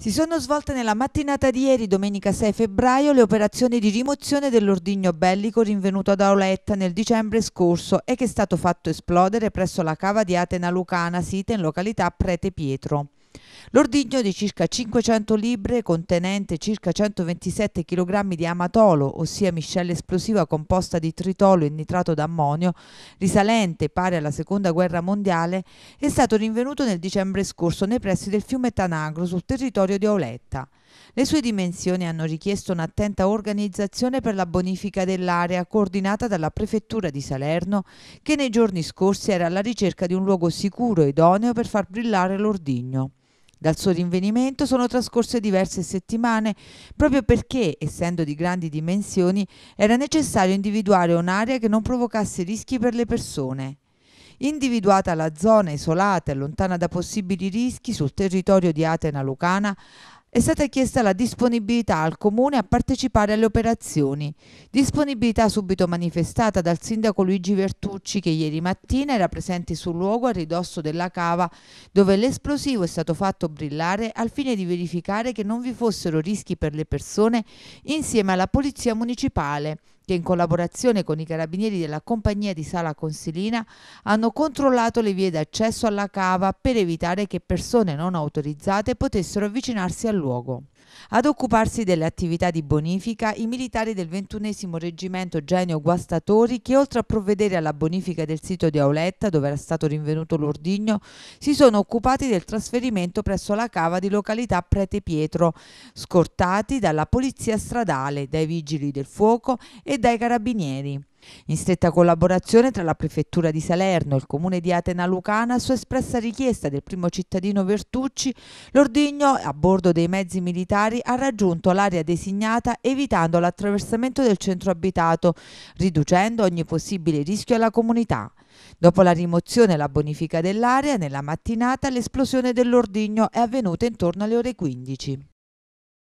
Si sono svolte nella mattinata di ieri, domenica 6 febbraio, le operazioni di rimozione dell'ordigno bellico rinvenuto ad Auletta nel dicembre scorso e che è stato fatto esplodere presso la cava di Atena Lucana, sita in località Prete Pietro. L'ordigno di circa 500 libre contenente circa 127 kg di amatolo, ossia miscela esplosiva composta di tritolo e nitrato d'ammonio, risalente pari alla seconda guerra mondiale, è stato rinvenuto nel dicembre scorso nei pressi del fiume Tanagro sul territorio di Auletta. Le sue dimensioni hanno richiesto un'attenta organizzazione per la bonifica dell'area coordinata dalla Prefettura di Salerno che nei giorni scorsi era alla ricerca di un luogo sicuro e idoneo per far brillare l'ordigno. Dal suo rinvenimento sono trascorse diverse settimane proprio perché, essendo di grandi dimensioni, era necessario individuare un'area che non provocasse rischi per le persone. Individuata la zona isolata e lontana da possibili rischi sul territorio di Atena Lucana, è stata chiesta la disponibilità al Comune a partecipare alle operazioni, disponibilità subito manifestata dal sindaco Luigi Vertucci che ieri mattina era presente sul luogo a ridosso della cava dove l'esplosivo è stato fatto brillare al fine di verificare che non vi fossero rischi per le persone insieme alla Polizia Municipale che in collaborazione con i carabinieri della compagnia di Sala Consilina hanno controllato le vie d'accesso alla cava per evitare che persone non autorizzate potessero avvicinarsi al luogo. Ad occuparsi delle attività di bonifica i militari del 21 Reggimento Genio Guastatori che oltre a provvedere alla bonifica del sito di Auletta dove era stato rinvenuto l'ordigno si sono occupati del trasferimento presso la cava di località Prete Pietro, scortati dalla polizia stradale, dai vigili del fuoco e dai carabinieri. In stretta collaborazione tra la prefettura di Salerno e il comune di Atena Lucana, su espressa richiesta del primo cittadino Vertucci, l'ordigno a bordo dei mezzi militari ha raggiunto l'area designata evitando l'attraversamento del centro abitato, riducendo ogni possibile rischio alla comunità. Dopo la rimozione e la bonifica dell'area, nella mattinata l'esplosione dell'ordigno è avvenuta intorno alle ore 15.